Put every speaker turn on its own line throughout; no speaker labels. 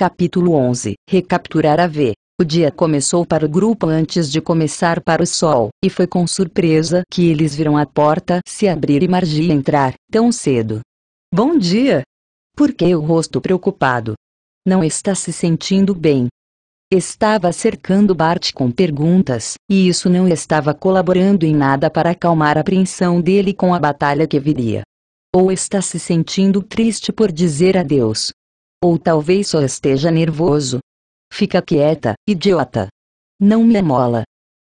Capítulo 11 Recapturar a V. O dia começou para o grupo antes de começar para o sol, e foi com surpresa que eles viram a porta se abrir e Margie entrar, tão cedo. Bom dia! Por que o rosto preocupado? Não está se sentindo bem. Estava cercando Bart com perguntas, e isso não estava colaborando em nada para acalmar a apreensão dele com a batalha que viria. Ou está se sentindo triste por dizer adeus, ou talvez só esteja nervoso. Fica quieta, idiota. Não me amola.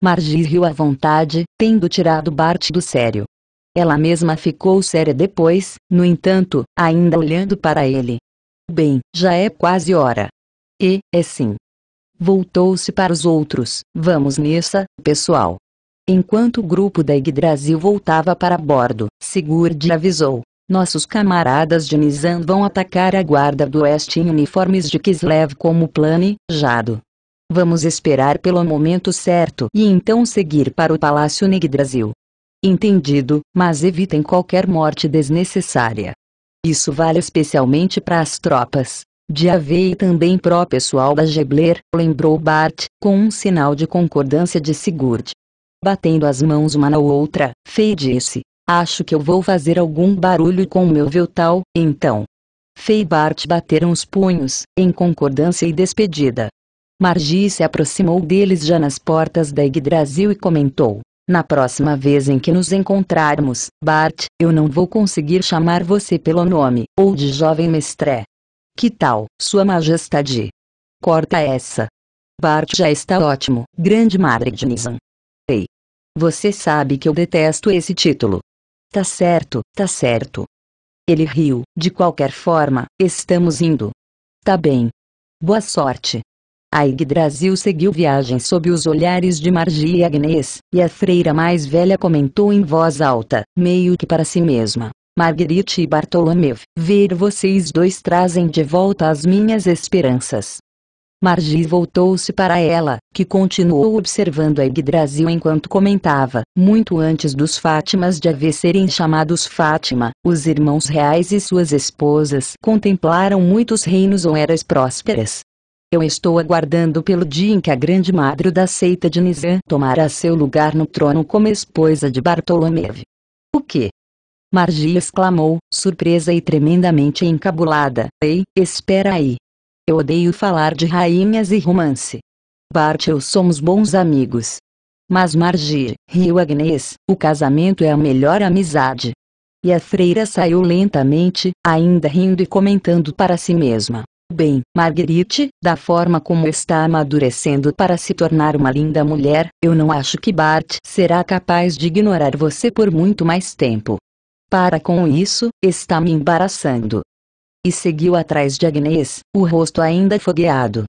Margie riu à vontade, tendo tirado Bart do sério. Ela mesma ficou séria depois, no entanto, ainda olhando para ele. Bem, já é quase hora. E, é sim. Voltou-se para os outros, vamos nessa, pessoal. Enquanto o grupo da Yggdrasil voltava para bordo, Sigurd avisou. Nossos camaradas de Nizam vão atacar a guarda do oeste em uniformes de Kislev como planejado. Vamos esperar pelo momento certo e então seguir para o Palácio Negdrasil. Entendido, mas evitem qualquer morte desnecessária. Isso vale especialmente para as tropas de AV e também pro pessoal da Gebler, lembrou Bart, com um sinal de concordância de Sigurd. Batendo as mãos uma na outra, Fei disse. Acho que eu vou fazer algum barulho com o meu Veltal, então. Fei e Bart bateram os punhos, em concordância e despedida. Margie se aproximou deles já nas portas da Yggdrasil e comentou. Na próxima vez em que nos encontrarmos, Bart, eu não vou conseguir chamar você pelo nome, ou de jovem mestré. Que tal, sua majestade? Corta essa. Bart já está ótimo, grande Nizam. Ei! Você sabe que eu detesto esse título. Tá certo, tá certo. Ele riu. De qualquer forma, estamos indo. Tá bem. Boa sorte. A Yggdrasil seguiu viagem sob os olhares de Margi e Agnes, e a freira mais velha comentou em voz alta, meio que para si mesma. Marguerite e Bartolomev, ver vocês dois trazem de volta as minhas esperanças. Margie voltou-se para ela, que continuou observando a Yggdrasil enquanto comentava, muito antes dos Fátimas de haver serem chamados Fátima, os irmãos reais e suas esposas contemplaram muitos reinos ou eras prósperas. Eu estou aguardando pelo dia em que a grande madre da seita de Nizam tomará seu lugar no trono como esposa de Bartolomev. O que? Margie exclamou, surpresa e tremendamente encabulada. Ei, espera aí. Eu odeio falar de rainhas e romance. Bart e eu somos bons amigos. Mas Margie, riu Agnes, o casamento é a melhor amizade. E a freira saiu lentamente, ainda rindo e comentando para si mesma. Bem, Marguerite, da forma como está amadurecendo para se tornar uma linda mulher, eu não acho que Bart será capaz de ignorar você por muito mais tempo. Para com isso, está me embaraçando e seguiu atrás de Agnes, o rosto ainda fogueado.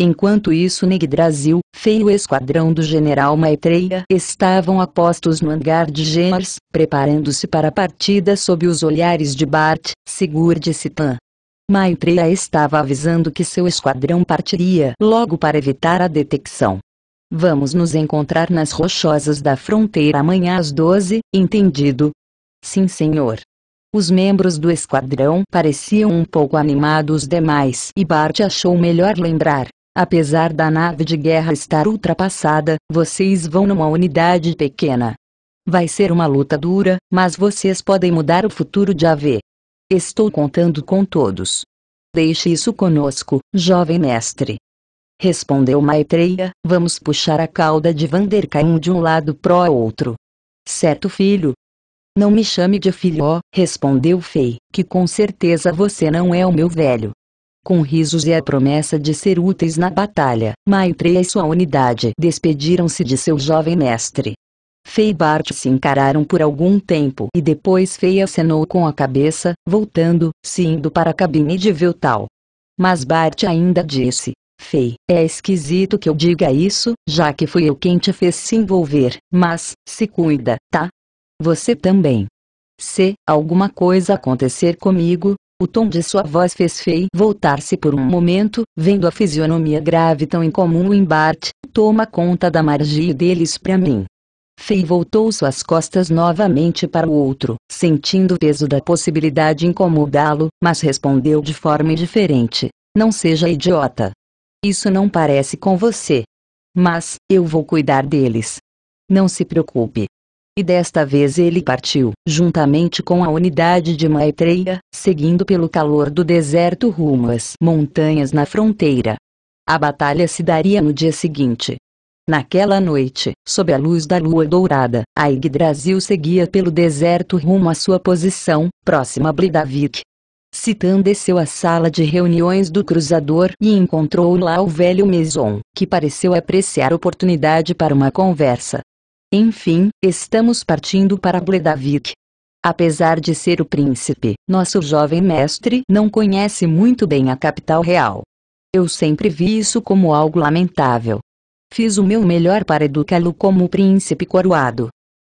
Enquanto isso Negdrasil, feio esquadrão do general Maitreya estavam apostos no hangar de Gemers, preparando-se para a partida sob os olhares de Bart, Sigurd e Citan. Maitreya estava avisando que seu esquadrão partiria logo para evitar a detecção. Vamos nos encontrar nas rochosas da fronteira amanhã às 12, entendido? Sim senhor. Os membros do esquadrão pareciam um pouco animados demais e Bart achou melhor lembrar. Apesar da nave de guerra estar ultrapassada, vocês vão numa unidade pequena. Vai ser uma luta dura, mas vocês podem mudar o futuro de AV. Estou contando com todos. Deixe isso conosco, jovem mestre. Respondeu Maitreya, vamos puxar a cauda de Vanderkaim de um lado pro outro. Certo filho, não me chame de filho, respondeu Fei, que com certeza você não é o meu velho. Com risos e a promessa de ser úteis na batalha, Maitreya e sua unidade despediram-se de seu jovem mestre. Fei e Bart se encararam por algum tempo e depois Fei acenou com a cabeça, voltando, se indo para a cabine de Veltal. Mas Bart ainda disse, Fei, é esquisito que eu diga isso, já que fui eu quem te fez se envolver, mas, se cuida, tá? Você também. Se alguma coisa acontecer comigo, o tom de sua voz fez Fei voltar-se por um momento, vendo a fisionomia grave tão incomum o embate, toma conta da margia deles para mim. Fei voltou suas costas novamente para o outro, sentindo o peso da possibilidade incomodá-lo, mas respondeu de forma indiferente. Não seja idiota. Isso não parece com você. Mas, eu vou cuidar deles. Não se preocupe e desta vez ele partiu, juntamente com a unidade de Maitreya, seguindo pelo calor do deserto rumo às montanhas na fronteira. A batalha se daria no dia seguinte. Naquela noite, sob a luz da lua dourada, a Yggdrasil seguia pelo deserto rumo à sua posição, próxima a Blidavik. Citan desceu à sala de reuniões do cruzador e encontrou lá o velho Meson, que pareceu apreciar a oportunidade para uma conversa. Enfim, estamos partindo para Bledavik. Apesar de ser o príncipe, nosso jovem mestre não conhece muito bem a capital real. Eu sempre vi isso como algo lamentável. Fiz o meu melhor para educá-lo como príncipe coroado,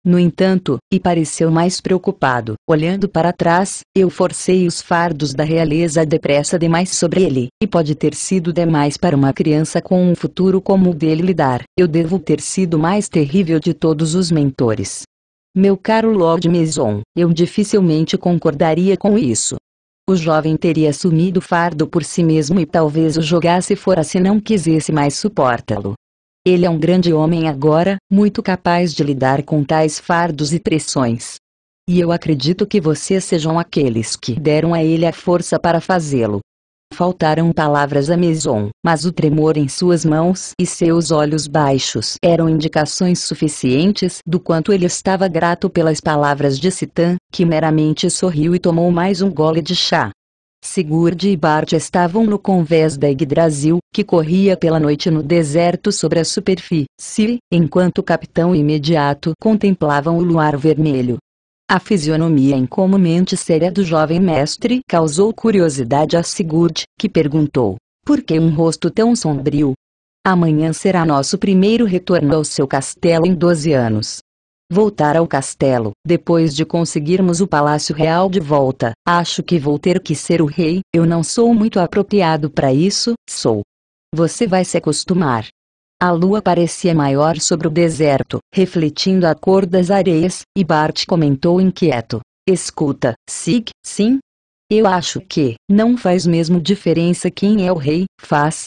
no entanto, e pareceu mais preocupado, olhando para trás, eu forcei os fardos da realeza depressa demais sobre ele, e pode ter sido demais para uma criança com um futuro como o dele lidar, eu devo ter sido mais terrível de todos os mentores. Meu caro Lord Maison, eu dificilmente concordaria com isso. O jovem teria assumido o fardo por si mesmo e talvez o jogasse fora se não quisesse mais suportá-lo. Ele é um grande homem agora, muito capaz de lidar com tais fardos e pressões. E eu acredito que vocês sejam aqueles que deram a ele a força para fazê-lo. Faltaram palavras a Maison, mas o tremor em suas mãos e seus olhos baixos eram indicações suficientes do quanto ele estava grato pelas palavras de Citan, que meramente sorriu e tomou mais um gole de chá. Sigurd e Bart estavam no convés da Yggdrasil, que corria pela noite no deserto sobre a superfície, enquanto o capitão imediato contemplavam o luar vermelho. A fisionomia incomumente séria do jovem mestre causou curiosidade a Sigurd, que perguntou, por que um rosto tão sombrio? Amanhã será nosso primeiro retorno ao seu castelo em 12 anos voltar ao castelo. Depois de conseguirmos o palácio real de volta, acho que vou ter que ser o rei. Eu não sou muito apropriado para isso, sou. Você vai se acostumar. A lua parecia maior sobre o deserto, refletindo a cor das areias, e Bart comentou inquieto. Escuta, Sig, sim? Eu acho que, não faz mesmo diferença quem é o rei, faz.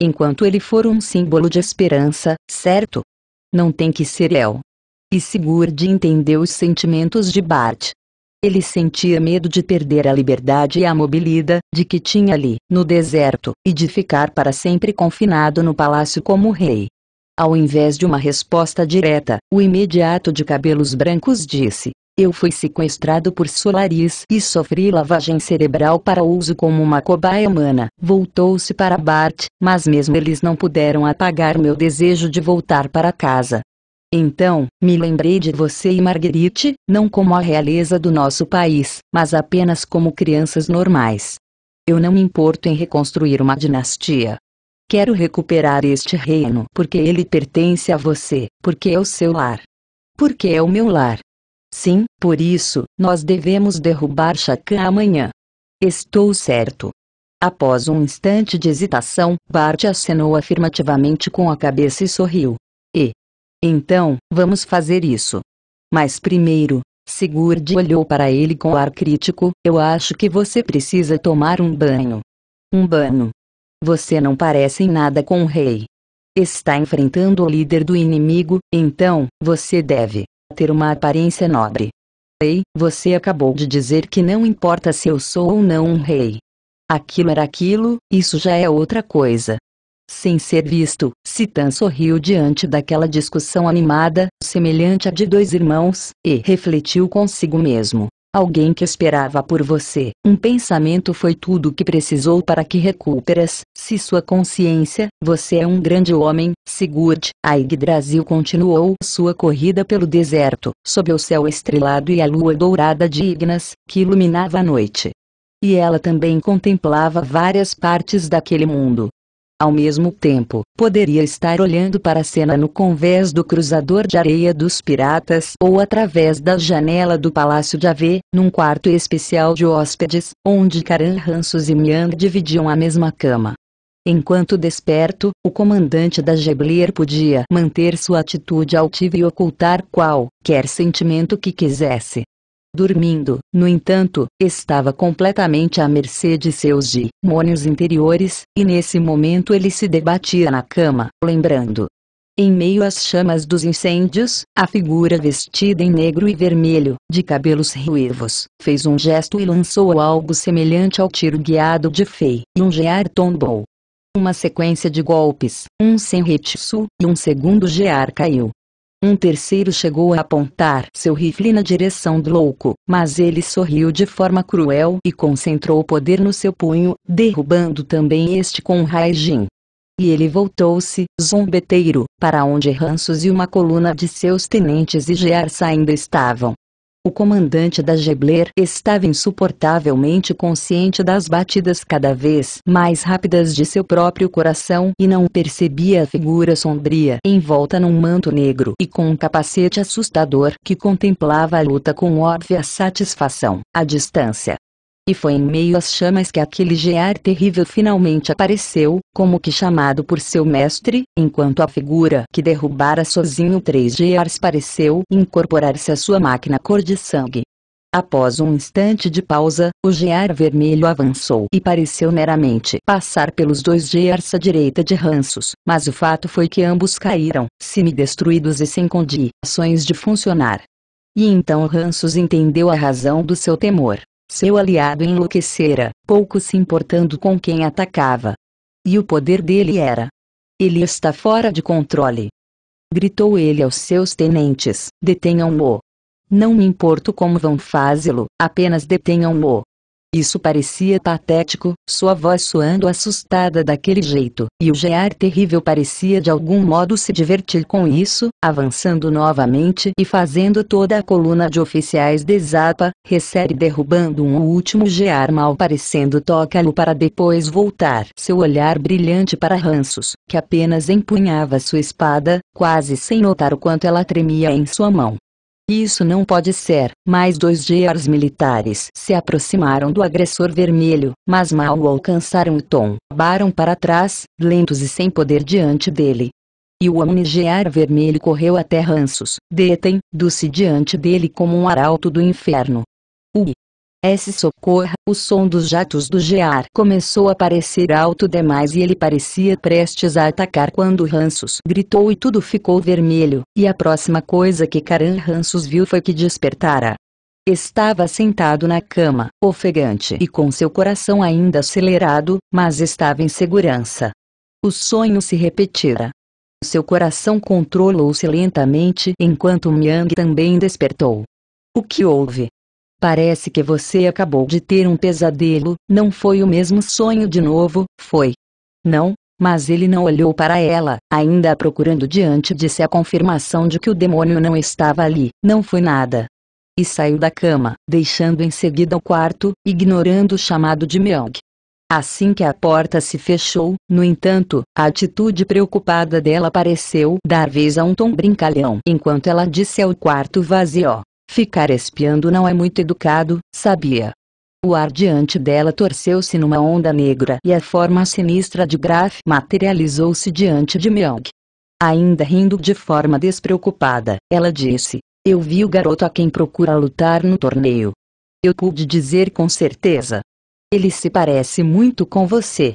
Enquanto ele for um símbolo de esperança, certo? Não tem que ser El e Sigurd entendeu os sentimentos de Bart. Ele sentia medo de perder a liberdade e a mobilida de que tinha ali, no deserto, e de ficar para sempre confinado no palácio como rei. Ao invés de uma resposta direta, o imediato de cabelos brancos disse: Eu fui sequestrado por Solaris e sofri lavagem cerebral para uso como uma cobaia humana. Voltou-se para Bart, mas mesmo eles não puderam apagar meu desejo de voltar para casa. Então, me lembrei de você e Marguerite, não como a realeza do nosso país, mas apenas como crianças normais. Eu não me importo em reconstruir uma dinastia. Quero recuperar este reino porque ele pertence a você, porque é o seu lar. Porque é o meu lar. Sim, por isso, nós devemos derrubar Chacan amanhã. Estou certo. Após um instante de hesitação, Bart acenou afirmativamente com a cabeça e sorriu. E, então, vamos fazer isso. Mas primeiro, Sigurd olhou para ele com ar crítico, eu acho que você precisa tomar um banho. Um banho. Você não parece em nada com o rei. Está enfrentando o líder do inimigo, então, você deve ter uma aparência nobre. Ei, você acabou de dizer que não importa se eu sou ou não um rei. Aquilo era aquilo, isso já é outra coisa sem ser visto. Citan sorriu diante daquela discussão animada, semelhante à de dois irmãos, e refletiu consigo mesmo. Alguém que esperava por você. Um pensamento foi tudo o que precisou para que recuperas, se sua consciência, você é um grande homem, Sigurd. A Yggdrasil continuou sua corrida pelo deserto, sob o céu estrelado e a lua dourada de Ignas, que iluminava a noite. E ela também contemplava várias partes daquele mundo, ao mesmo tempo, poderia estar olhando para a cena no convés do cruzador de areia dos piratas ou através da janela do Palácio de Ave, num quarto especial de hóspedes, onde Karan Ransos e Miang dividiam a mesma cama. Enquanto desperto, o comandante da Geblier podia manter sua atitude altiva e ocultar qualquer sentimento que quisesse, dormindo. No entanto, estava completamente à mercê de seus demônios interiores, e nesse momento ele se debatia na cama, lembrando. Em meio às chamas dos incêndios, a figura vestida em negro e vermelho, de cabelos ruivos, fez um gesto e lançou algo semelhante ao tiro guiado de Fei, e um gear tombou. Uma sequência de golpes, um sem retsu, e um segundo gear caiu, um terceiro chegou a apontar seu rifle na direção do louco, mas ele sorriu de forma cruel e concentrou o poder no seu punho, derrubando também este com um raijin. E ele voltou-se, zombeteiro, para onde Ranços e uma coluna de seus tenentes e Gears ainda estavam, o comandante da Gebler estava insuportavelmente consciente das batidas cada vez mais rápidas de seu próprio coração e não percebia a figura sombria envolta num manto negro e com um capacete assustador que contemplava a luta com óbvia satisfação, à distância. E foi em meio às chamas que aquele gear terrível finalmente apareceu, como que chamado por seu mestre, enquanto a figura que derrubara sozinho três gears pareceu incorporar-se à sua máquina cor de sangue. Após um instante de pausa, o gear vermelho avançou e pareceu meramente passar pelos dois gears à direita de ranços, mas o fato foi que ambos caíram, semi-destruídos e sem condições de funcionar. E então Ransos entendeu a razão do seu temor. Seu aliado enlouquecera, pouco se importando com quem atacava. E o poder dele era. Ele está fora de controle. Gritou ele aos seus tenentes: detenham-o. Não me importo como vão fazê-lo, apenas detenham-o. Isso parecia patético, sua voz soando assustada daquele jeito, e o gear terrível parecia de algum modo se divertir com isso, avançando novamente e fazendo toda a coluna de oficiais desapa, recebe derrubando um último gear mal parecendo toca-lo para depois voltar seu olhar brilhante para Ranços, que apenas empunhava sua espada, quase sem notar o quanto ela tremia em sua mão. Isso não pode ser. Mais dois GRs militares se aproximaram do agressor vermelho, mas mal o alcançaram o tom. Baram para trás, lentos e sem poder diante dele. E o omnigear vermelho correu até ranços, Detem, doce diante dele como um arauto do inferno. S. Socorra, o som dos jatos do Gear começou a parecer alto demais e ele parecia prestes a atacar quando Ransos gritou e tudo ficou vermelho, e a próxima coisa que Karan Ransos viu foi que despertara. Estava sentado na cama, ofegante e com seu coração ainda acelerado, mas estava em segurança. O sonho se repetira. Seu coração controlou-se lentamente enquanto Miang também despertou. O que houve? Parece que você acabou de ter um pesadelo, não foi o mesmo sonho de novo, foi? Não, mas ele não olhou para ela, ainda procurando diante de si a confirmação de que o demônio não estava ali, não foi nada. E saiu da cama, deixando em seguida o quarto, ignorando o chamado de Meong. Assim que a porta se fechou, no entanto, a atitude preocupada dela pareceu dar vez a um tom brincalhão enquanto ela disse ao quarto vazio: Ficar espiando não é muito educado, sabia? O ar diante dela torceu-se numa onda negra e a forma sinistra de Graf materializou-se diante de Myung. Ainda rindo de forma despreocupada, ela disse: Eu vi o garoto a quem procura lutar no torneio. Eu pude dizer com certeza. Ele se parece muito com você.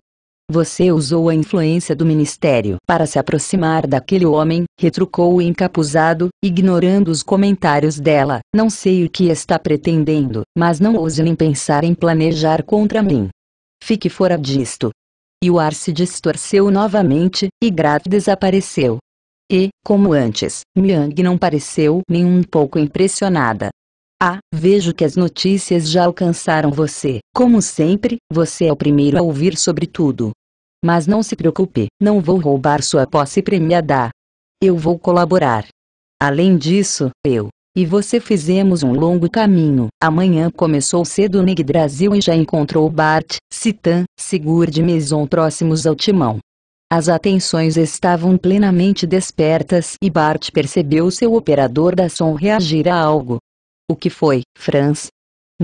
Você usou a influência do ministério para se aproximar daquele homem, retrucou o encapuzado, ignorando os comentários dela. Não sei o que está pretendendo, mas não ouse nem pensar em planejar contra mim. Fique fora disto. E o ar se distorceu novamente, e Grave desapareceu. E, como antes, Miang não pareceu nem um pouco impressionada. Ah, vejo que as notícias já alcançaram você. Como sempre, você é o primeiro a ouvir sobre tudo. Mas não se preocupe, não vou roubar sua posse premiada. Eu vou colaborar. Além disso, eu e você fizemos um longo caminho. Amanhã começou cedo no Brasil e já encontrou Bart, Citan, Segur de Maison próximos ao timão. As atenções estavam plenamente despertas e Bart percebeu seu operador da som reagir a algo. O que foi, Franz?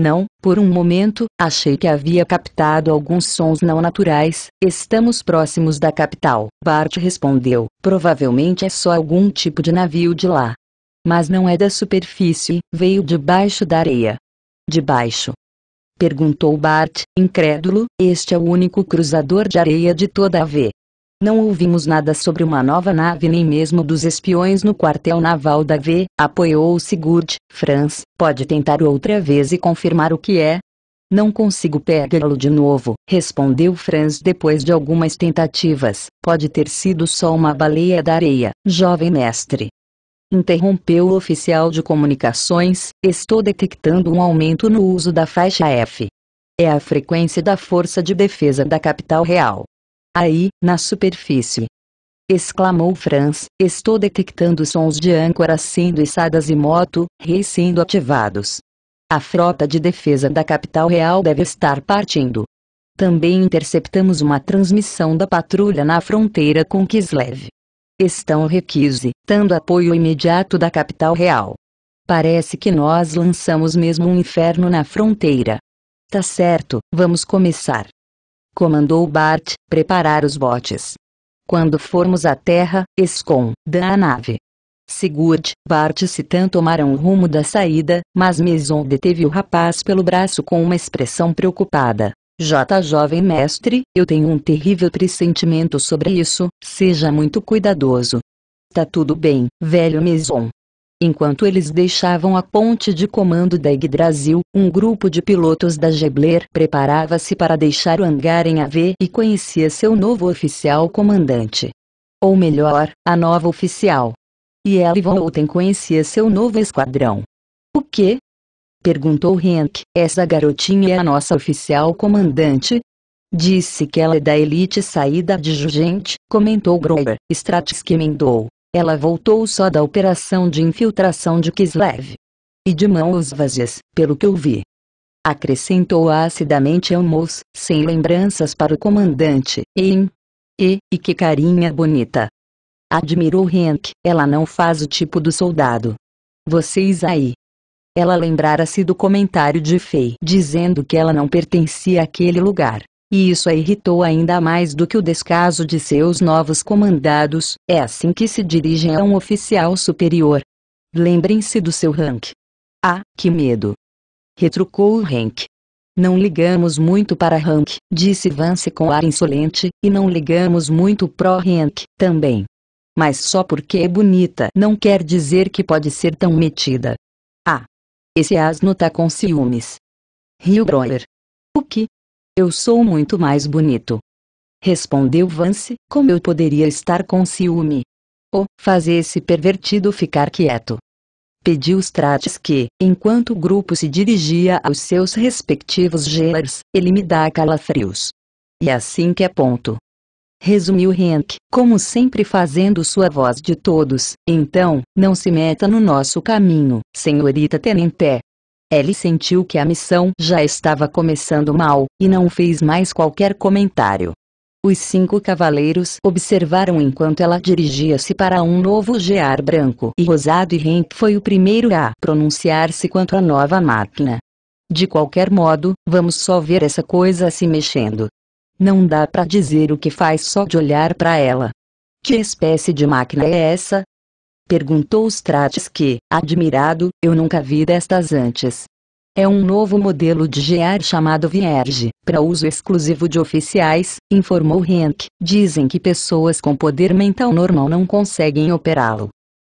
Não, por um momento, achei que havia captado alguns sons não naturais. Estamos próximos da capital. Bart respondeu. Provavelmente é só algum tipo de navio de lá. Mas não é da superfície, veio debaixo da areia. Debaixo. Perguntou Bart, incrédulo, este é o único cruzador de areia de toda a V. Não ouvimos nada sobre uma nova nave nem mesmo dos espiões no quartel naval da V, apoiou Sigurd, Franz, pode tentar outra vez e confirmar o que é? Não consigo pegá-lo de novo, respondeu Franz depois de algumas tentativas, pode ter sido só uma baleia da areia, jovem mestre. Interrompeu o oficial de comunicações, estou detectando um aumento no uso da faixa F. É a frequência da força de defesa da capital real. Aí, na superfície. Exclamou Franz, estou detectando sons de âncoras sendo içadas e moto, reis sendo ativados. A frota de defesa da capital real deve estar partindo. Também interceptamos uma transmissão da patrulha na fronteira com Kislev. Estão requise, dando apoio imediato da capital real. Parece que nós lançamos mesmo um inferno na fronteira. Tá certo, vamos começar comandou Bart, preparar os botes. Quando formos à terra, esconda a nave. Sigurd, Bart e Citan tomaram o rumo da saída, mas Maison deteve o rapaz pelo braço com uma expressão preocupada. J. Jovem mestre, eu tenho um terrível pressentimento sobre isso, seja muito cuidadoso. Tá tudo bem, velho Maison. Enquanto eles deixavam a ponte de comando da Yggdrasil, um grupo de pilotos da Gebler preparava-se para deixar o hangar em AV e conhecia seu novo oficial comandante. Ou melhor, a nova oficial. E ela Von Outen conhecia seu novo esquadrão. O quê? Perguntou Henk, essa garotinha é a nossa oficial comandante? Disse que ela é da elite saída de Jugente, comentou Stratis que emendou. Ela voltou só da operação de infiltração de Kislev. E de mãos vazias, pelo que eu vi. Acrescentou acidamente Amos, sem lembranças para o comandante, hein? E, e que carinha bonita. Admirou Henk, ela não faz o tipo do soldado. Vocês aí, ela lembrara-se do comentário de Fei dizendo que ela não pertencia àquele lugar. E isso a irritou ainda mais do que o descaso de seus novos comandados, é assim que se dirigem a um oficial superior. Lembrem-se do seu rank. Ah, que medo! Retrucou o rank. Não ligamos muito para Rank, disse Vance com ar insolente, e não ligamos muito pro Rank também. Mas só porque é bonita não quer dizer que pode ser tão metida. Ah! Esse asno tá com ciúmes. Rio Broiler. O que? Eu sou muito mais bonito. Respondeu Vance, como eu poderia estar com ciúme. Oh, faz esse pervertido ficar quieto. Pediu Stratis que, enquanto o grupo se dirigia aos seus respectivos gelers, ele me dá calafrios. E assim que é ponto. Resumiu Hank, como sempre fazendo sua voz de todos, então, não se meta no nosso caminho, senhorita Tenente, ele sentiu que a missão já estava começando mal, e não fez mais qualquer comentário. Os cinco cavaleiros observaram enquanto ela dirigia-se para um novo gear branco e rosado e Hemp foi o primeiro a pronunciar-se quanto à nova máquina. De qualquer modo, vamos só ver essa coisa se mexendo. Não dá para dizer o que faz só de olhar para ela. Que espécie de máquina é essa? Perguntou que admirado, eu nunca vi destas antes. É um novo modelo de GEAR chamado Vierge, para uso exclusivo de oficiais, informou Henk. Dizem que pessoas com poder mental normal não conseguem operá-lo.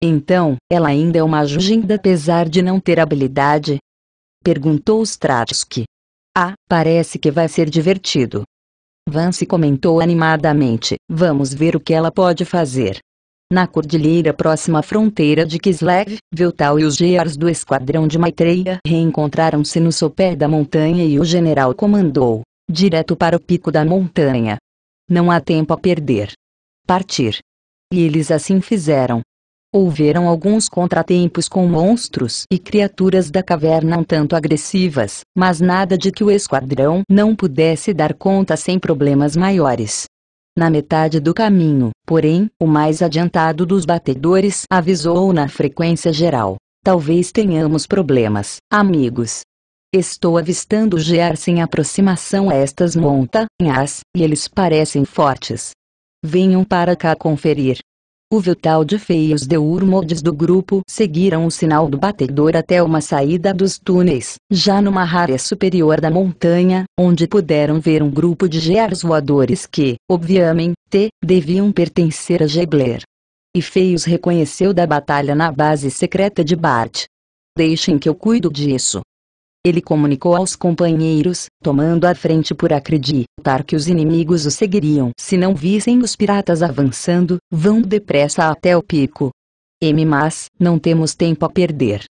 Então, ela ainda é uma jugenda apesar de não ter habilidade? Perguntou Stratsky. Ah, parece que vai ser divertido. Vance comentou animadamente, vamos ver o que ela pode fazer na cordilheira próxima à fronteira de Kislev, Veltal e os Gears do esquadrão de Maitreya reencontraram-se no sopé da montanha e o general comandou, direto para o pico da montanha. Não há tempo a perder. Partir. E eles assim fizeram. Houveram alguns contratempos com monstros e criaturas da caverna um tanto agressivas, mas nada de que o esquadrão não pudesse dar conta sem problemas maiores na metade do caminho, porém, o mais adiantado dos batedores avisou na frequência geral. Talvez tenhamos problemas, amigos. Estou avistando Gear em aproximação a estas montanhas, e eles parecem fortes. Venham para cá conferir. O Vital de Feios de Urmodes do grupo seguiram o sinal do batedor até uma saída dos túneis, já numa área superior da montanha, onde puderam ver um grupo de gears voadores que, obviamente, deviam pertencer a Gebler. E Feios reconheceu da batalha na base secreta de Bart. Deixem que eu cuido disso. Ele comunicou aos companheiros, tomando a frente por acreditar que os inimigos o seguiriam se não vissem os piratas avançando, vão depressa até o pico. M. Mas, não temos tempo a perder.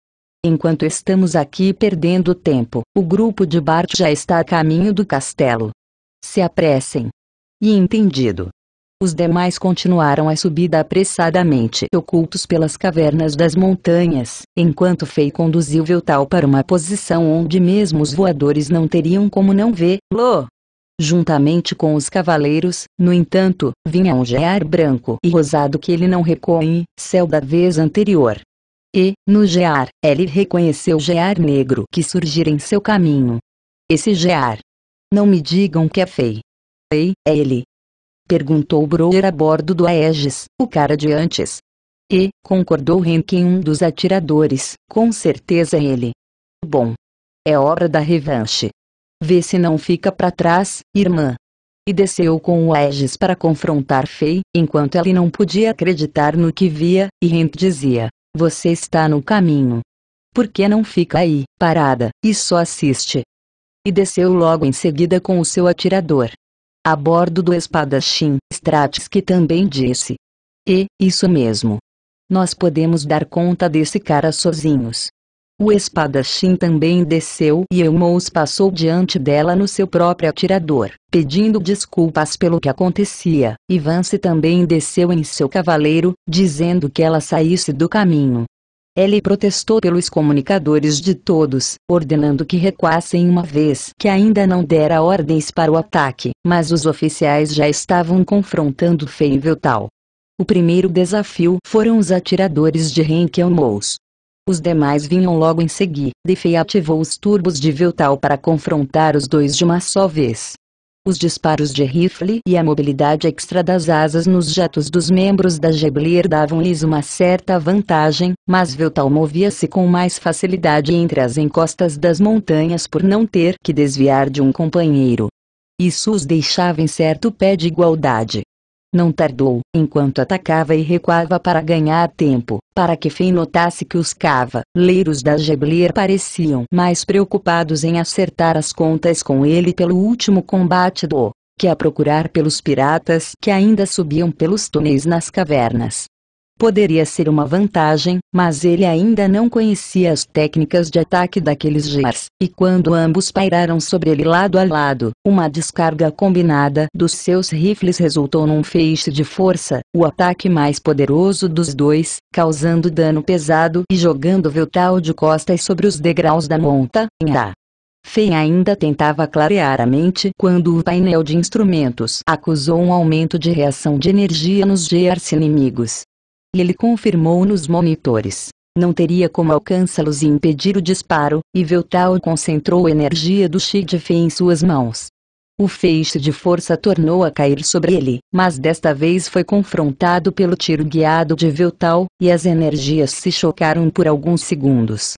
Enquanto estamos aqui perdendo tempo, o grupo de Bart já está a caminho do castelo. Se apressem. E entendido. Os demais continuaram a subida apressadamente ocultos pelas cavernas das montanhas, enquanto Fei conduziu Veltal para uma posição onde mesmo os voadores não teriam como não vê-lo juntamente com os cavaleiros, no entanto, vinha um gear branco e rosado que ele não reconheceu céu da vez anterior. E, no gear, ele reconheceu o gear negro que surgira em seu caminho. Esse gear. Não me digam que é fei. Fei, é ele, Perguntou Broer a bordo do Aegis, o cara de antes. E, concordou Henke um dos atiradores, com certeza ele. Bom. É hora da revanche. Vê se não fica para trás, irmã. E desceu com o Aegis para confrontar Fei, enquanto ele não podia acreditar no que via, e Henk dizia, você está no caminho. Por que não fica aí, parada, e só assiste? E desceu logo em seguida com o seu atirador, a bordo do espadachim, que também disse. E, isso mesmo. Nós podemos dar conta desse cara sozinhos. O espadachim também desceu e Eumous passou diante dela no seu próprio atirador, pedindo desculpas pelo que acontecia, e Vance também desceu em seu cavaleiro, dizendo que ela saísse do caminho. Ele protestou pelos comunicadores de todos, ordenando que recuassem uma vez que ainda não dera ordens para o ataque, mas os oficiais já estavam confrontando Feiveltal. O primeiro desafio foram os atiradores de Henkelmous. Os demais vinham logo em seguida. De Fei ativou os turbos de Veltal para confrontar os dois de uma só vez. Os disparos de rifle e a mobilidade extra das asas nos jatos dos membros da Geblier davam-lhes uma certa vantagem, mas Veltal movia-se com mais facilidade entre as encostas das montanhas por não ter que desviar de um companheiro. Isso os deixava em certo pé de igualdade. Não tardou, enquanto atacava e recuava para ganhar tempo, para que Finn notasse que os cavaleiros da Jeblir pareciam mais preocupados em acertar as contas com ele pelo último combate do que a procurar pelos piratas que ainda subiam pelos túneis nas cavernas. Poderia ser uma vantagem, mas ele ainda não conhecia as técnicas de ataque daqueles Gears, e quando ambos pairaram sobre ele lado a lado, uma descarga combinada dos seus rifles resultou num feixe de força, o ataque mais poderoso dos dois, causando dano pesado e jogando Veltal de costas sobre os degraus da montanha. Fei ainda tentava clarear a mente quando o painel de instrumentos acusou um aumento de reação de energia nos Gears inimigos, e ele confirmou nos monitores. Não teria como alcançá-los e impedir o disparo, e Veltal concentrou a energia do Chi de Fei em suas mãos. O feixe de força tornou a cair sobre ele, mas desta vez foi confrontado pelo tiro guiado de Veltal, e as energias se chocaram por alguns segundos.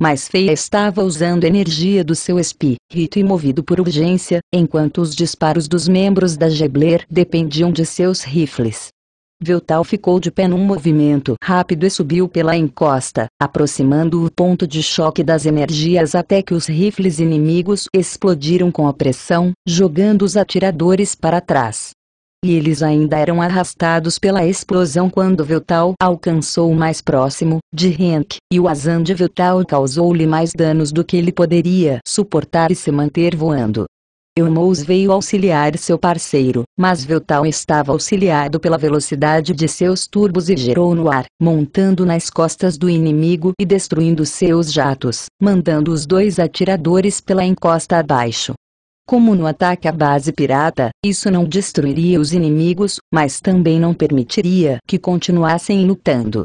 Mas Feia estava usando energia do seu espírito e movido por urgência, enquanto os disparos dos membros da Gebler dependiam de seus rifles. Veltal ficou de pé num movimento rápido e subiu pela encosta, aproximando o ponto de choque das energias até que os rifles inimigos explodiram com a pressão, jogando os atiradores para trás. E eles ainda eram arrastados pela explosão quando Veltal alcançou o mais próximo de Henk, e o azan de Veltal causou-lhe mais danos do que ele poderia suportar e se manter voando. Eumous veio auxiliar seu parceiro, mas Veltal estava auxiliado pela velocidade de seus turbos e gerou no ar, montando nas costas do inimigo e destruindo seus jatos, mandando os dois atiradores pela encosta abaixo. Como no ataque à base pirata, isso não destruiria os inimigos, mas também não permitiria que continuassem lutando.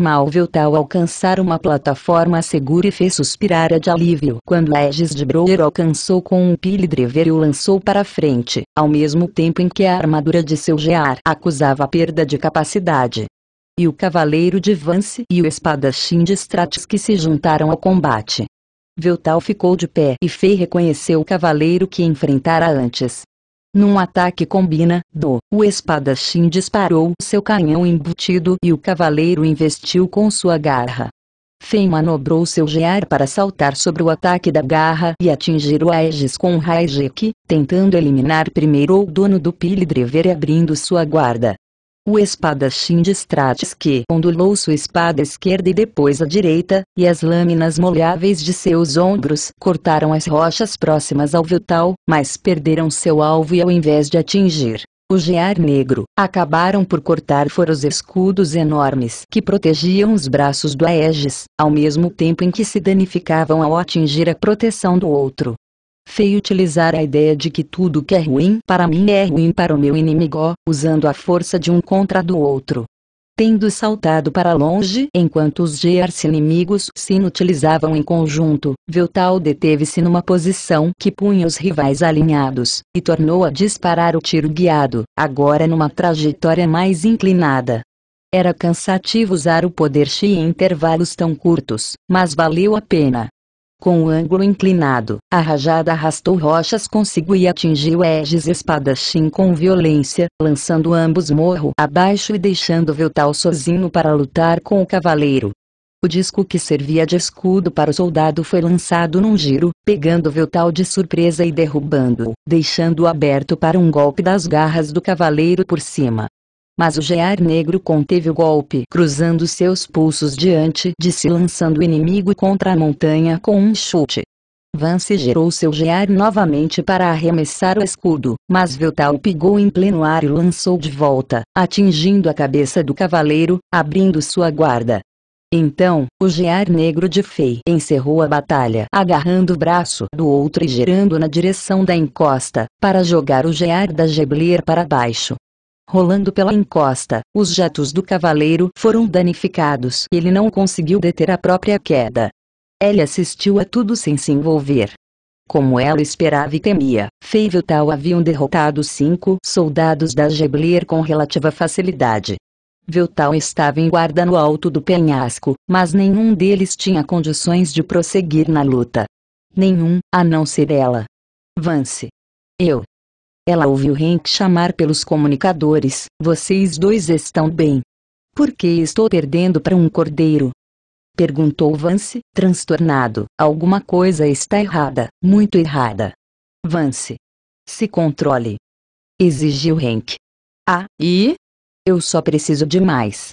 Malville tal alcançar uma plataforma segura e fez suspirar a de alívio quando Aegis de Broer alcançou com um piledrever e o lançou para frente, ao mesmo tempo em que a armadura de seu gear acusava perda de capacidade. E o cavaleiro de Vance e o espadachim de Stratis que se juntaram ao combate. Veltal ficou de pé e Fei reconheceu o cavaleiro que enfrentara antes, num ataque combina, do, o espadachim disparou seu canhão embutido e o cavaleiro investiu com sua garra. Fen manobrou seu gear para saltar sobre o ataque da garra e atingir o Aegis com o Raijek, tentando eliminar primeiro o dono do Pilidrever e abrindo sua guarda. O espadachim de que ondulou sua espada esquerda e depois a direita, e as lâminas molháveis de seus ombros cortaram as rochas próximas ao vital, mas perderam seu alvo e ao invés de atingir o gear negro, acabaram por cortar fora os escudos enormes que protegiam os braços do Aegis, ao mesmo tempo em que se danificavam ao atingir a proteção do outro. Fei utilizar a ideia de que tudo que é ruim para mim é ruim para o meu inimigo, usando a força de um contra do outro. Tendo saltado para longe enquanto os arqui-inimigos se inutilizavam em conjunto, Veltal deteve-se numa posição que punha os rivais alinhados, e tornou a disparar o tiro guiado, agora numa trajetória mais inclinada. Era cansativo usar o poder Xi em intervalos tão curtos, mas valeu a pena. Com o ângulo inclinado, a rajada arrastou rochas consigo e atingiu Regis Espadachim com violência, lançando ambos morro abaixo e deixando Veltal sozinho para lutar com o cavaleiro. O disco que servia de escudo para o soldado foi lançado num giro, pegando Veltal de surpresa e derrubando-o, deixando-o aberto para um golpe das garras do cavaleiro por cima. Mas o gear negro conteve o golpe cruzando seus pulsos diante de si lançando o inimigo contra a montanha com um chute. Vance gerou seu gear novamente para arremessar o escudo, mas Veltal pegou em pleno ar e lançou de volta, atingindo a cabeça do cavaleiro, abrindo sua guarda. Então, o gear negro de Fei encerrou a batalha agarrando o braço do outro e girando na direção da encosta, para jogar o gear da Gebler para baixo. Rolando pela encosta, os jatos do cavaleiro foram danificados. Ele não conseguiu deter a própria queda. Ele assistiu a tudo sem se envolver. Como ela esperava e temia, Fave e Tal haviam derrotado cinco soldados da Jebler com relativa facilidade. Veltal estava em guarda no alto do penhasco, mas nenhum deles tinha condições de prosseguir na luta. Nenhum, a não ser ela. Vance. Eu. Ela ouviu Hank chamar pelos comunicadores, vocês dois estão bem. Por que estou perdendo para um cordeiro? Perguntou Vance, transtornado. Alguma coisa está errada, muito errada. Vance. Se controle. Exigiu Hank. Ah, e? Eu só preciso de mais.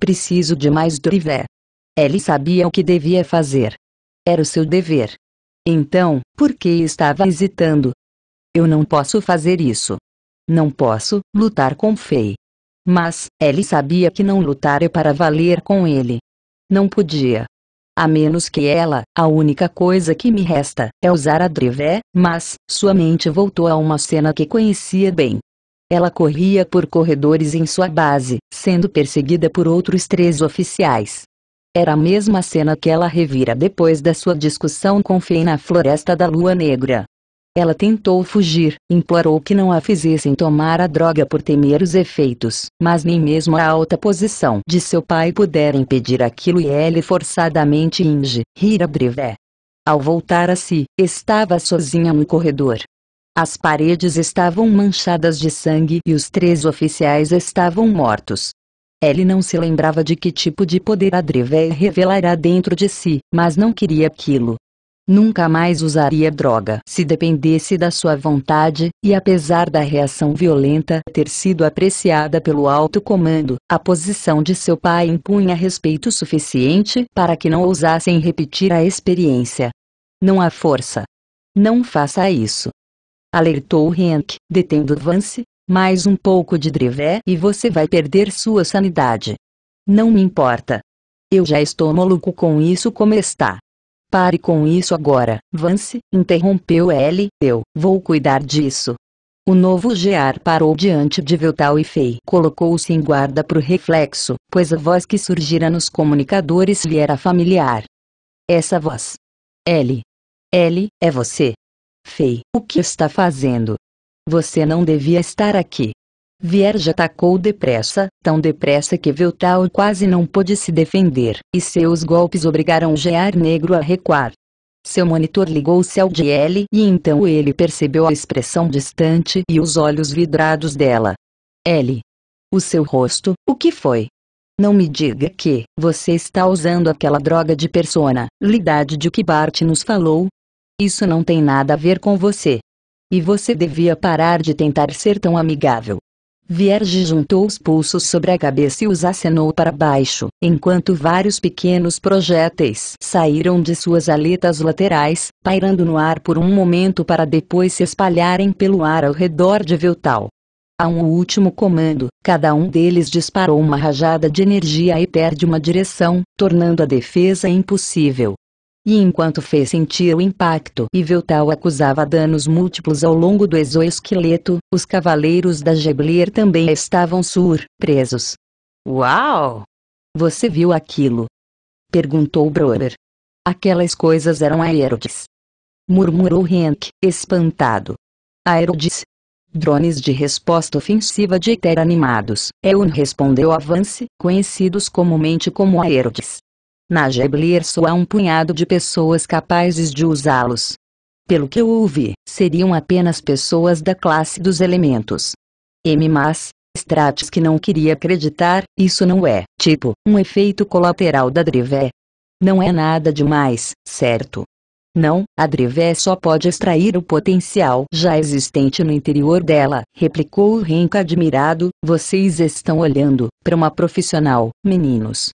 Preciso de mais Driver. Ele sabia o que devia fazer. Era o seu dever. Então, por que estava hesitando? Eu não posso fazer isso. Não posso lutar com Fei. Mas, ele sabia que não lutar é para valer com ele. Não podia. A menos que ela, a única coisa que me resta, é usar a Drevé, mas, sua mente voltou a uma cena que conhecia bem. Ela corria por corredores em sua base, sendo perseguida por outros três oficiais. Era a mesma cena que ela revira depois da sua discussão com Fei na Floresta da Lua Negra. Ela tentou fugir, implorou que não a fizessem tomar a droga por temer os efeitos, mas nem mesmo a alta posição de seu pai pudera impedir aquilo e ele forçadamente inge, rira brevé. Ao voltar a si, estava sozinha no corredor. As paredes estavam manchadas de sangue e os três oficiais estavam mortos. Ele não se lembrava de que tipo de poder a Drevé revelará dentro de si, mas não queria aquilo, Nunca mais usaria droga se dependesse da sua vontade, e apesar da reação violenta ter sido apreciada pelo alto comando, a posição de seu pai impunha respeito suficiente para que não ousassem repetir a experiência. Não há força. Não faça isso. Alertou Hank, detendo Vance, mais um pouco de drevé e você vai perder sua sanidade. Não me importa. Eu já estou maluco com isso como está. Pare com isso agora, Vance, interrompeu ele, eu vou cuidar disso. O novo Gear parou diante de Veltal e Fei colocou-se em guarda para o reflexo, pois a voz que surgira nos comunicadores lhe era familiar. Essa voz. L. L, é você. Fei, o que está fazendo? Você não devia estar aqui. Vierge atacou depressa, tão depressa que Veltal quase não pôde se defender, e seus golpes obrigaram o Gear Negro a recuar. Seu monitor ligou-se ao de L e então ele percebeu a expressão distante e os olhos vidrados dela. L. O seu rosto, o que foi? Não me diga que você está usando aquela droga de persona, lidade de que Bart nos falou. Isso não tem nada a ver com você. E você devia parar de tentar ser tão amigável. Vierge juntou os pulsos sobre a cabeça e os acenou para baixo, enquanto vários pequenos projéteis saíram de suas aletas laterais, pairando no ar por um momento para depois se espalharem pelo ar ao redor de Veltal. A um último comando, cada um deles disparou uma rajada de energia e de uma direção, tornando a defesa impossível e enquanto fez sentir o impacto e Veltal acusava danos múltiplos ao longo do exoesqueleto, os cavaleiros da Geblier também estavam surpresos. Uau! Você viu aquilo? Perguntou Broer. Aquelas coisas eram aerodes. Murmurou Henk, espantado. Aerodes? Drones de resposta ofensiva de Eter animados, Eun respondeu avance, conhecidos comumente como aerodes. Na Geblier só há um punhado de pessoas capazes de usá-los. Pelo que eu ouvi, seriam apenas pessoas da classe dos elementos. M. Mas, Stratis que não queria acreditar, isso não é, tipo, um efeito colateral da Drivé. Não é nada demais, certo? Não, a Drivé só pode extrair o potencial já existente no interior dela, replicou o Renka admirado. Vocês estão olhando para uma profissional, meninos.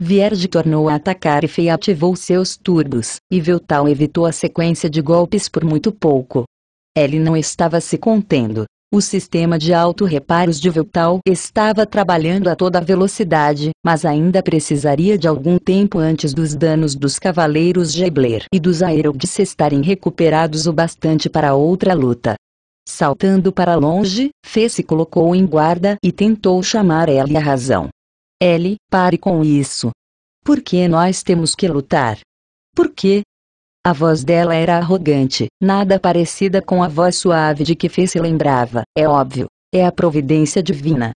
Vierge tornou a atacar e fei ativou seus turbos. e Veltal evitou a sequência de golpes por muito pouco. Ele não estava se contendo. O sistema de auto-reparos de Veltal estava trabalhando a toda velocidade, mas ainda precisaria de algum tempo antes dos danos dos cavaleiros Gebler e dos Aerodes estarem recuperados o bastante para outra luta. Saltando para longe, Fê se colocou em guarda e tentou chamar ela à razão. L, pare com isso. Por que nós temos que lutar? Por quê? A voz dela era arrogante, nada parecida com a voz suave de que fez se lembrava, é óbvio. É a providência divina.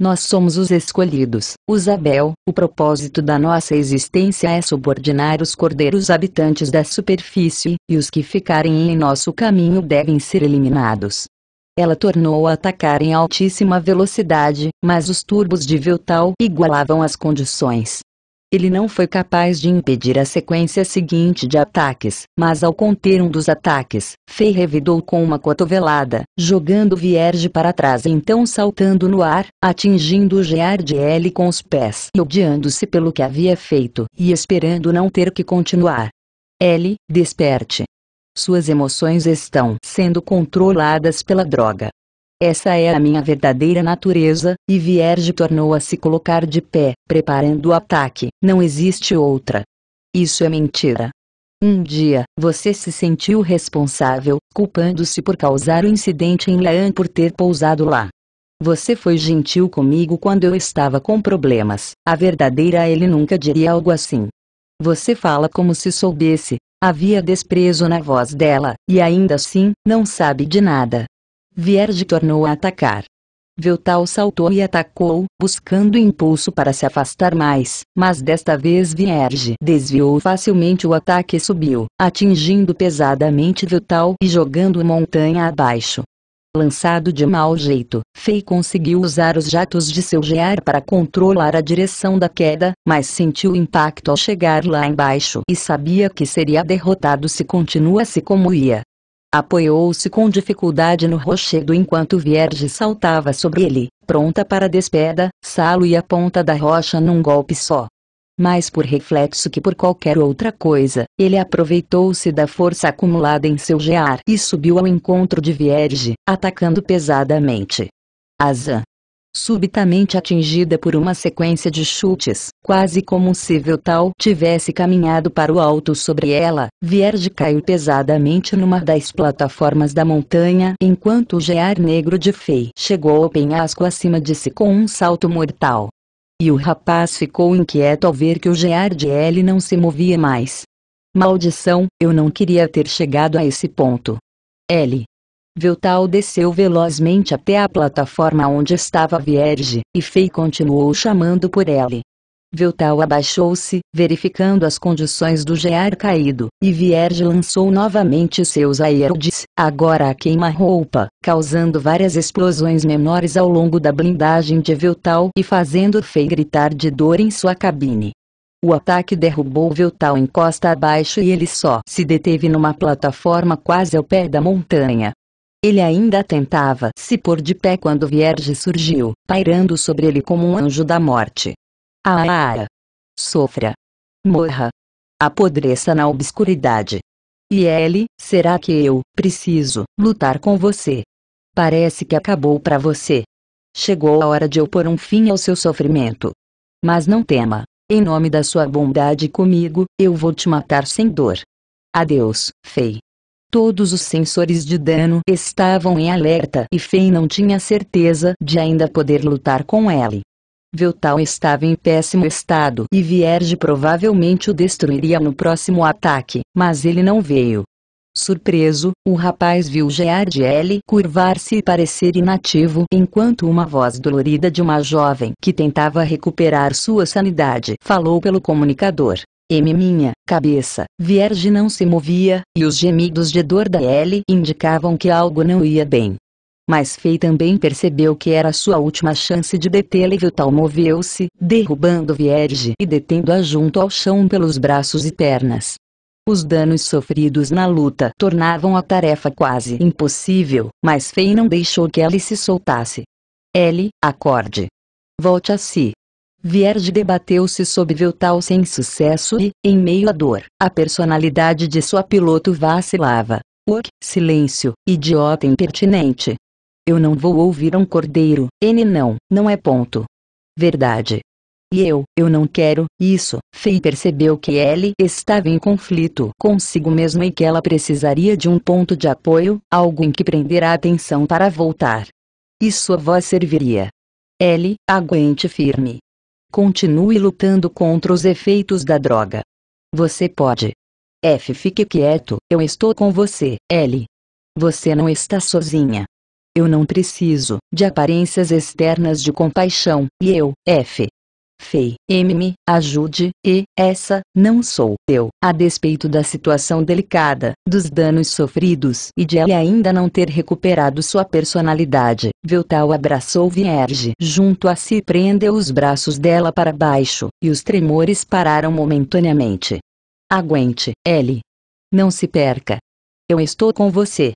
Nós somos os escolhidos, os Abel, o propósito da nossa existência é subordinar os cordeiros habitantes da superfície, e os que ficarem em nosso caminho devem ser eliminados. Ela tornou a atacar em altíssima velocidade, mas os turbos de Viltal igualavam as condições. Ele não foi capaz de impedir a sequência seguinte de ataques, mas ao conter um dos ataques, Fei revidou com uma cotovelada, jogando Vierge para trás e então saltando no ar, atingindo o Geardiel com os pés e odiando-se pelo que havia feito e esperando não ter que continuar. L, desperte. Suas emoções estão sendo controladas pela droga. Essa é a minha verdadeira natureza, e Vierge tornou a se colocar de pé, preparando o ataque. Não existe outra. Isso é mentira. Um dia, você se sentiu responsável, culpando-se por causar o incidente em Laan por ter pousado lá. Você foi gentil comigo quando eu estava com problemas. A verdadeira ele nunca diria algo assim. Você fala como se soubesse, Havia desprezo na voz dela, e ainda assim, não sabe de nada. Vierge tornou a atacar. Veltal saltou e atacou, buscando impulso para se afastar mais, mas desta vez Vierge desviou facilmente o ataque e subiu, atingindo pesadamente Veltal e jogando montanha abaixo. Lançado de mau jeito, Fei conseguiu usar os jatos de seu gear para controlar a direção da queda, mas sentiu o impacto ao chegar lá embaixo e sabia que seria derrotado se continuasse como ia. Apoiou-se com dificuldade no rochedo enquanto Vierge saltava sobre ele, pronta para despeda, Salo e a ponta da rocha num golpe só mais por reflexo que por qualquer outra coisa, ele aproveitou-se da força acumulada em seu gear e subiu ao encontro de Vierge, atacando pesadamente. Asa. Subitamente atingida por uma sequência de chutes, quase como se Veltal tivesse caminhado para o alto sobre ela, Vierge caiu pesadamente numa das plataformas da montanha enquanto o gear negro de Fei chegou ao penhasco acima de si com um salto mortal. E o rapaz ficou inquieto ao ver que o Geardiel não se movia mais. Maldição, eu não queria ter chegado a esse ponto. L. Veltal desceu velozmente até a plataforma onde estava Vierge, e Fei continuou chamando por ele. Veltal abaixou-se, verificando as condições do gear caído, e Vierge lançou novamente seus aerodes, agora a queima-roupa, causando várias explosões menores ao longo da blindagem de Veltal e fazendo Fei gritar de dor em sua cabine. O ataque derrubou Veltal em costa abaixo e ele só se deteve numa plataforma quase ao pé da montanha. Ele ainda tentava se pôr de pé quando Vierge surgiu, pairando sobre ele como um anjo da morte. Aara. Sofra. Morra. Apodreça na obscuridade. E ele, será que eu, preciso, lutar com você? Parece que acabou para você. Chegou a hora de eu pôr um fim ao seu sofrimento. Mas não tema, em nome da sua bondade comigo, eu vou te matar sem dor. Adeus, Fei. Todos os sensores de dano estavam em alerta e Fei não tinha certeza de ainda poder lutar com ele. Veltal estava em péssimo estado e Vierge provavelmente o destruiria no próximo ataque, mas ele não veio. Surpreso, o rapaz viu L. curvar-se e parecer inativo enquanto uma voz dolorida de uma jovem que tentava recuperar sua sanidade falou pelo comunicador. M minha cabeça, Vierge não se movia, e os gemidos de dor da L. indicavam que algo não ia bem mas Fei também percebeu que era sua última chance de detê-la e Viltal moveu-se, derrubando Vierge e detendo-a junto ao chão pelos braços e pernas. Os danos sofridos na luta tornavam a tarefa quase impossível, mas Fei não deixou que ela se soltasse. L, acorde. Volte a si. Vierge debateu-se sob Viltal sem sucesso e, em meio à dor, a personalidade de sua piloto vacilava. Urk, silêncio, idiota impertinente. Eu não vou ouvir um cordeiro, N não, não é ponto. Verdade. E eu, eu não quero, isso. Fei percebeu que ele estava em conflito consigo mesma e que ela precisaria de um ponto de apoio, algo em que prender a atenção para voltar. E sua voz serviria. L, aguente firme. Continue lutando contra os efeitos da droga. Você pode. F, fique quieto, eu estou com você, L. Você não está sozinha. Eu não preciso de aparências externas de compaixão, e eu, F. Fei, M, me ajude, e, essa, não sou eu. A despeito da situação delicada, dos danos sofridos e de ela ainda não ter recuperado sua personalidade, Veltal abraçou Vierge junto a si e prendeu os braços dela para baixo, e os tremores pararam momentaneamente. Aguente, L. Não se perca. Eu estou com você.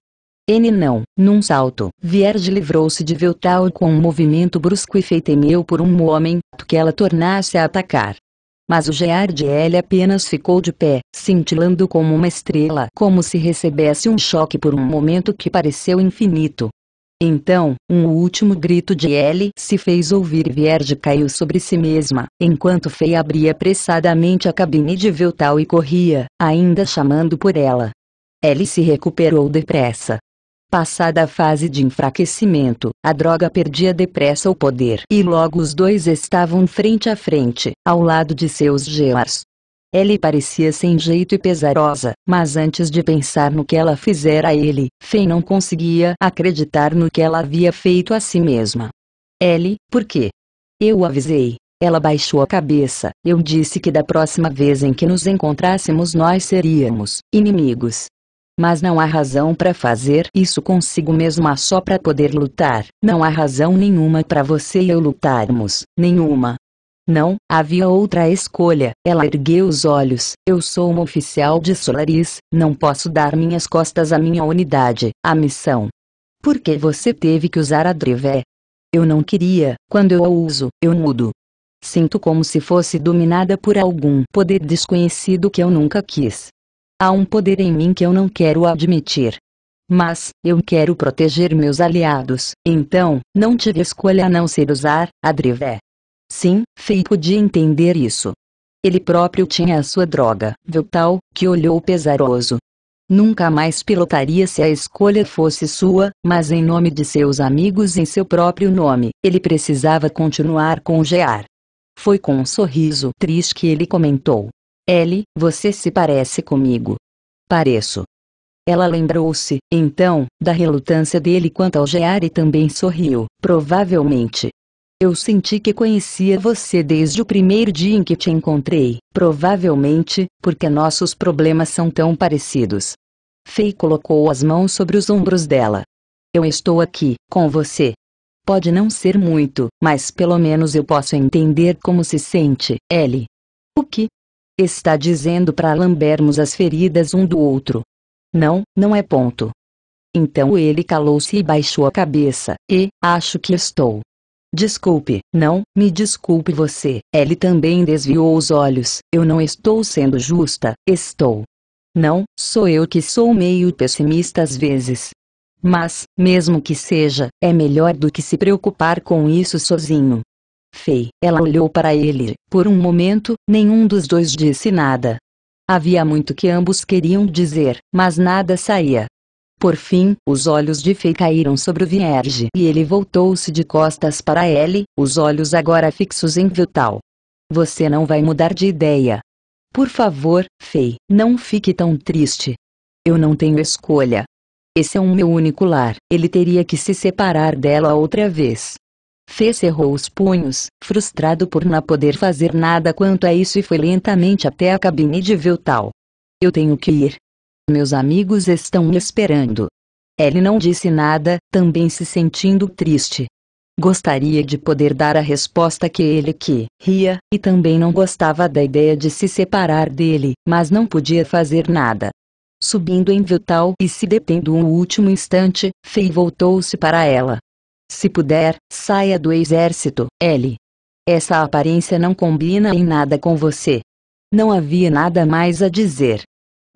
N não. Num salto, Vierge livrou-se de Veltal com um movimento brusco e temeu por um homem, que ela tornasse a atacar. Mas o Geard L apenas ficou de pé, cintilando como uma estrela, como se recebesse um choque por um momento que pareceu infinito. Então, um último grito de L se fez ouvir e Vierge caiu sobre si mesma, enquanto Fei abria apressadamente a cabine de Veltal e corria, ainda chamando por ela. Ellie se recuperou depressa, Passada a fase de enfraquecimento, a droga perdia depressa o poder e logo os dois estavam frente a frente, ao lado de seus gears. Ele parecia sem jeito e pesarosa, mas antes de pensar no que ela fizera a ele, Fei não conseguia acreditar no que ela havia feito a si mesma. Ele, por quê? Eu avisei. Ela baixou a cabeça. Eu disse que da próxima vez em que nos encontrássemos nós seríamos inimigos. Mas não há razão para fazer isso consigo mesma só para poder lutar. Não há razão nenhuma para você e eu lutarmos, nenhuma. Não, havia outra escolha. Ela ergueu os olhos. Eu sou uma oficial de Solaris, não posso dar minhas costas à minha unidade, à missão. Por que você teve que usar a Drevé? Eu não queria, quando eu a uso, eu mudo. Sinto como se fosse dominada por algum poder desconhecido que eu nunca quis. Há um poder em mim que eu não quero admitir. Mas, eu quero proteger meus aliados, então, não tive escolha a não ser usar, Adrivé. Sim, Fei podia entender isso. Ele próprio tinha a sua droga, Veltal, que olhou pesaroso. Nunca mais pilotaria se a escolha fosse sua, mas em nome de seus amigos em seu próprio nome, ele precisava continuar com o Gear. Foi com um sorriso triste que ele comentou. L, você se parece comigo. Pareço. Ela lembrou-se, então, da relutância dele quanto ao Gear e também sorriu, provavelmente. Eu senti que conhecia você desde o primeiro dia em que te encontrei, provavelmente, porque nossos problemas são tão parecidos. Fei colocou as mãos sobre os ombros dela. Eu estou aqui, com você. Pode não ser muito, mas pelo menos eu posso entender como se sente, Ellie. O que, Está dizendo para lambermos as feridas um do outro. Não, não é ponto. Então ele calou-se e baixou a cabeça, e, acho que estou. Desculpe, não, me desculpe você. Ele também desviou os olhos. Eu não estou sendo justa, estou. Não, sou eu que sou meio pessimista às vezes. Mas, mesmo que seja, é melhor do que se preocupar com isso sozinho. Fei. Ela olhou para ele. Por um momento, nenhum dos dois disse nada. Havia muito que ambos queriam dizer, mas nada saía. Por fim, os olhos de Fei caíram sobre o Vierge e ele voltou-se de costas para ele, os olhos agora fixos em Vital. Você não vai mudar de ideia. Por favor, Fei, não fique tão triste. Eu não tenho escolha. Esse é o meu único lar, ele teria que se separar dela outra vez. Fez cerrou os punhos, frustrado por não poder fazer nada quanto a isso e foi lentamente até a cabine de Veltal. Eu tenho que ir. Meus amigos estão me esperando. Ele não disse nada, também se sentindo triste. Gostaria de poder dar a resposta que ele que ria, e também não gostava da ideia de se separar dele, mas não podia fazer nada. Subindo em Viltal e se detendo um último instante, Fei voltou-se para ela. Se puder, saia do exército, L. Essa aparência não combina em nada com você. Não havia nada mais a dizer.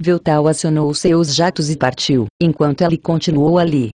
Veltal acionou seus jatos e partiu, enquanto ele continuou ali,